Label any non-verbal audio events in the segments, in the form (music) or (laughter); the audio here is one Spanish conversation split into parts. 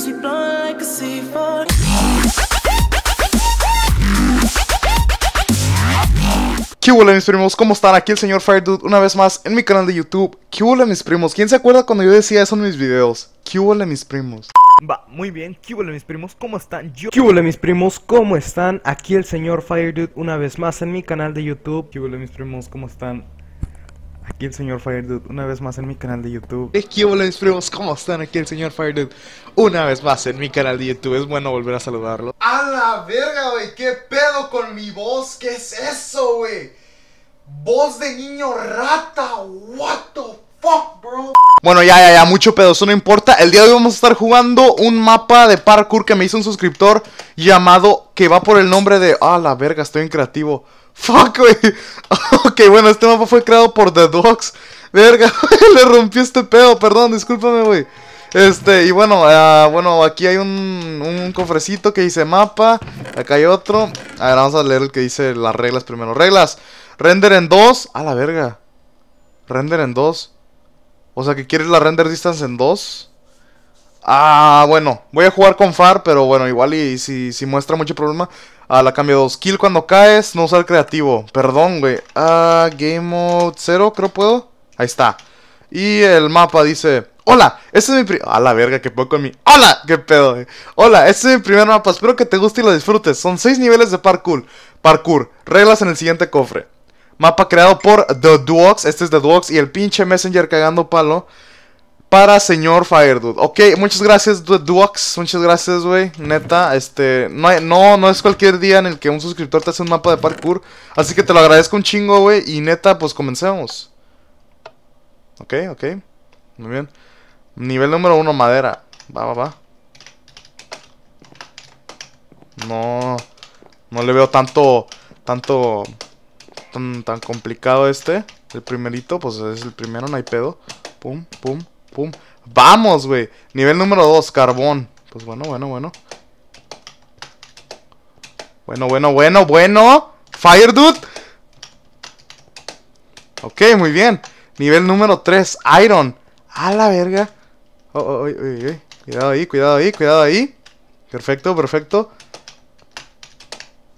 a ¿Qué hola mis primos? ¿Cómo están? Aquí el señor Firedude una vez más en mi canal de YouTube ¿Qué hola mis primos? ¿Quién se acuerda cuando yo decía eso en mis videos? ¿Qué hola mis primos? Va, muy bien, ¿qué hola mis primos? ¿Cómo están? Yo... ¿Qué hola mis primos? ¿Cómo están? Aquí el señor Firedude una vez más en mi canal de YouTube ¿Qué hola mis primos? ¿Cómo están? Aquí el señor Fire una vez más en mi canal de YouTube. que hola mis primos? ¿Cómo están? Aquí el señor Fire una vez más en mi canal de YouTube. Es bueno volver a saludarlo. ¡A la verga, güey! ¿Qué pedo con mi voz? ¿Qué es eso, güey? Voz de niño rata, what bueno, ya, ya, ya, mucho pedo, eso no importa. El día de hoy vamos a estar jugando un mapa de parkour que me hizo un suscriptor llamado, que va por el nombre de... Ah, la verga, estoy en creativo. (laughs) Fuck, wey, (laughs) ok, bueno, este mapa fue creado por The Dogs. Verga, (laughs) le rompí este pedo, perdón, discúlpame, güey. Este, y bueno, ah, bueno, aquí hay un, un cofrecito que dice mapa. Acá hay otro. A ver, vamos a leer el que dice las reglas primero. Reglas. Render en dos, ah la verga. Render en 2. O sea que quieres la render distance en 2. Ah, bueno, voy a jugar con far, pero bueno, igual y, si, muestra mucho problema. Ah, la cambio 2. Kill cuando caes, no usar creativo. Perdón, güey. Ah, game mode 0, creo puedo. Ahí está. Y el mapa dice... Hola, este es mi primer... A la verga, que poco en mi... Hola, qué pedo, eh. Hola, este es mi primer mapa. Espero que te guste y lo disfrutes. Son 6 niveles de parkour. Parkour. Reglas en el siguiente cofre. Mapa creado por The Duox. Este es The Duox y el pinche Messenger cagando palo. Para señor Fire Dude. Ok, muchas gracias, The Duox. Muchas gracias, güey. Neta, este. No, no, no es cualquier día en el que un suscriptor te hace un mapa de parkour. Así que te lo agradezco un chingo, güey. Y neta, pues comencemos. Ok, ok. Muy bien. Nivel número uno, madera. Va, va, va. No. No le veo tanto. Tanto tan, complicado este. El primerito, pues es el primero, no hay pedo. Pum, pum, pum. ¡Vamos, güey! Nivel número 2, carbón. Pues bueno, bueno, bueno. Bueno, bueno, bueno, bueno. Fire Dude. Ok, muy bien. Nivel número 3, Iron. A la verga. Oh, oh, cuidado ahí, cuidado ahí, cuidado ahí. Perfecto, perfecto.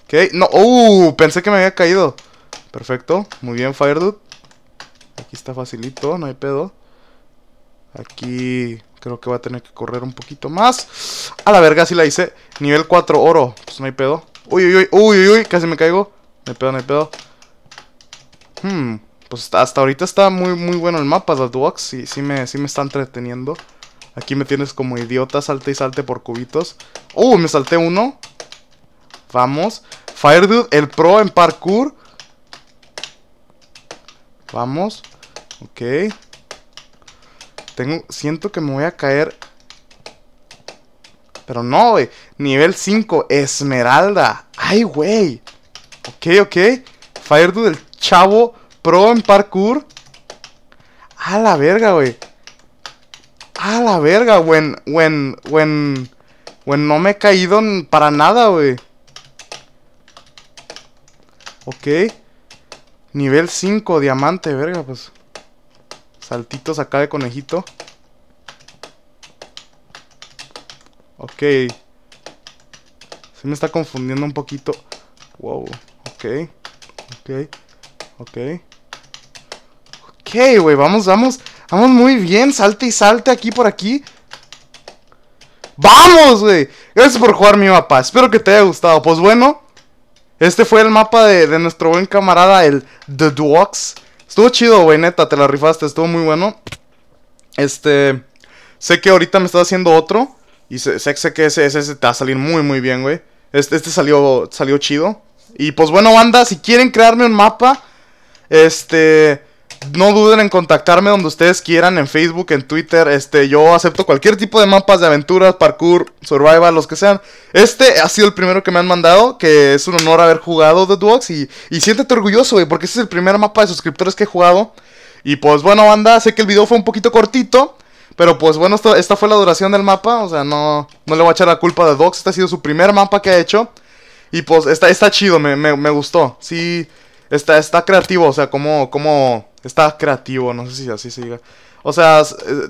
Ok, no. ¡Uh! Pensé que me había caído. Perfecto, muy bien Firedude. Aquí está facilito, no hay pedo. Aquí creo que va a tener que correr un poquito más. A la verga, sí la hice. Nivel 4, oro. Pues no hay pedo. Uy, uy, uy, uy, uy, casi me caigo. No hay pedo, no hay pedo. Hmm, pues hasta ahorita está muy, muy bueno el mapa, las dogs, Sí, sí, me, sí me está entreteniendo. Aquí me tienes como idiota, salte y salte por cubitos. Uh, me salté uno. Vamos. Firedude, el pro en parkour. Vamos. Ok. Tengo, siento que me voy a caer. Pero no, güey. Nivel 5, esmeralda. Ay, güey. Ok, ok. Dude, el chavo pro en parkour. A la verga, güey. A la verga, güey. When, when, when no me he caído para nada, güey. Ok. Nivel 5, diamante, verga, pues. Saltitos acá de conejito. Ok. Se me está confundiendo un poquito. Wow. Ok. Ok. Ok. Ok, güey. Vamos, vamos. Vamos muy bien. Salte y salte aquí por aquí. ¡Vamos, wey Gracias por jugar mi papá, Espero que te haya gustado. Pues bueno. Este fue el mapa de, nuestro buen camarada, el The Dwox. Estuvo chido, güey, neta, te la rifaste, estuvo muy bueno. Este, sé que ahorita me estás haciendo otro. Y sé, que ese, te va a salir muy, muy bien, güey. Este, este salió, salió chido. Y pues bueno, banda, si quieren crearme un mapa, este... No duden en contactarme donde ustedes quieran, en Facebook, en Twitter. Este, yo acepto cualquier tipo de mapas de aventuras, parkour, survival, los que sean. Este ha sido el primero que me han mandado, que es un honor haber jugado The Dogs. Y, y siéntete orgulloso, güey, porque este es el primer mapa de suscriptores que he jugado. Y pues bueno, banda, sé que el video fue un poquito cortito. Pero pues bueno, esta fue la duración del mapa. O sea, no, no le voy a echar la culpa de Dogs. Este ha sido su primer mapa que ha hecho. Y pues está, está chido, me, gustó. Sí, está, está creativo. O sea, como, como Está creativo, no sé si así se diga. O sea, eh,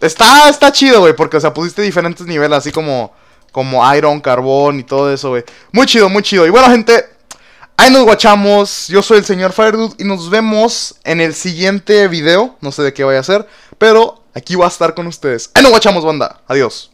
está, está chido, güey, porque, o sea, pusiste diferentes niveles, así como, como iron, carbón y todo eso, güey. Muy chido, muy chido. Y bueno, gente, ahí nos guachamos. Yo soy el señor Firedude y nos vemos en el siguiente video. No sé de qué voy a hacer. pero aquí va a estar con ustedes. Ahí nos guachamos, banda. Adiós.